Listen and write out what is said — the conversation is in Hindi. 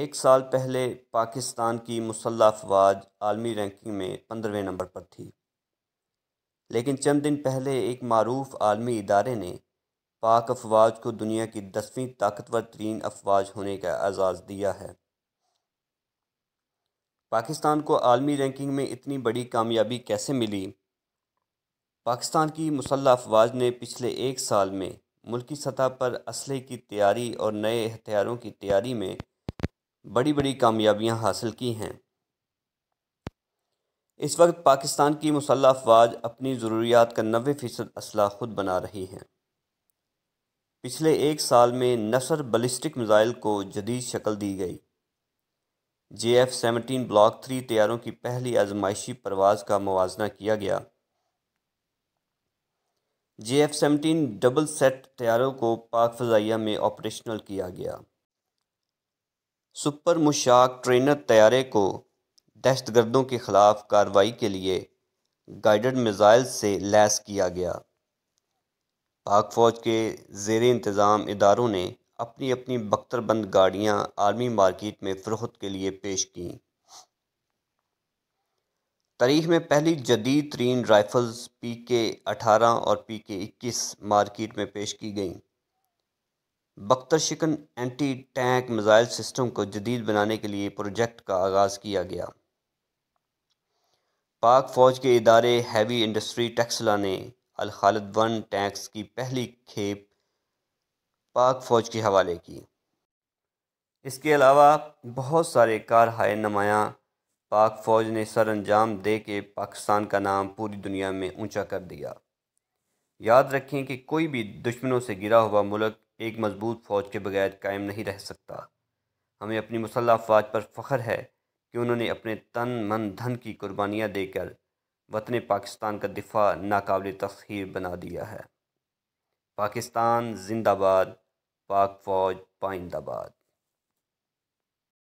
एक साल पहले पाकिस्तान की मुसल्ह अफवाज आलमी रैंकिंग में पंद्रहवें नंबर पर थी लेकिन चंद दिन पहले एक मरूफ आलमी इदारे ने पाक अफवाज को दुनिया की दसवीं ताकतवर तरीन अफवाज होने का एजाज़ दिया है पाकिस्तान को आलमी रैंकिंग में इतनी बड़ी कामयाबी कैसे मिली पाकिस्तान की मुसल्ह अफवाज ने पिछले एक साल में मुल्की सतह पर असले की तैयारी और नए हथियारों की तैयारी में बड़ी बड़ी कामयाबियां हासिल की हैं इस वक्त पाकिस्तान की मुसल्ह अफवाज अपनी ज़रूरियात का नबे फ़ीसद असला खुद बना रही हैं पिछले एक साल में नसर बलिस्टिक मिज़ाइल को जदीद शक्ल दी गई J F seventeen block three तैयारों की पहली आजमाइशी परवाज़ का मुजन किया गया J F seventeen double seat तैयारों को पाक फजाइया में ऑपरेशनल किया गया सुपर मुशाक ट्रेनर तैयारे को दहशतगर्दों के ख़िलाफ़ कार्रवाई के लिए गाइडेड मिज़ाइल से लैस किया गया पाक फ़ौज के जेर इंतज़ाम इदारों ने अपनी अपनी बख्तरबंद गाड़ियां आर्मी मार्केट में फ़रोहत के लिए पेश की तारीख में पहली जदीद तरीन राइफ़ल्स पी के अठारह और पी के इक्कीस मार्केट में पेश की गईं बख्तर शिकन एंटी टैंक मिज़ाइल सिस्टम को जदीद बनाने के लिए प्रोजेक्ट का आगाज़ किया गया पाक फ़ौज के इदारे हैवी इंडस्ट्री टैक्सला ने अल खालिद वन टैंक्स की पहली खेप पाक फ़ौज के हवाले की इसके अलावा बहुत सारे हाय नमाया पाक फ़ौज ने सर अंजाम दे के पाकिस्तान का नाम पूरी दुनिया में ऊंचा कर दिया याद रखें कि कोई भी दुश्मनों से गिरा हुआ मुल्क एक मजबूत फ़ौज के बगैर कायम नहीं रह सकता हमें अपनी मुसल्ह अफवाज पर फ़ख्र है कि उन्होंने अपने तन मन धन की कुर्बानियाँ देकर वतन पाकिस्तान का दिफा नाकबिल तस्खीर बना दिया है पाकिस्तान जिंदाबाद पाक फ़ौज पाइंदाबाद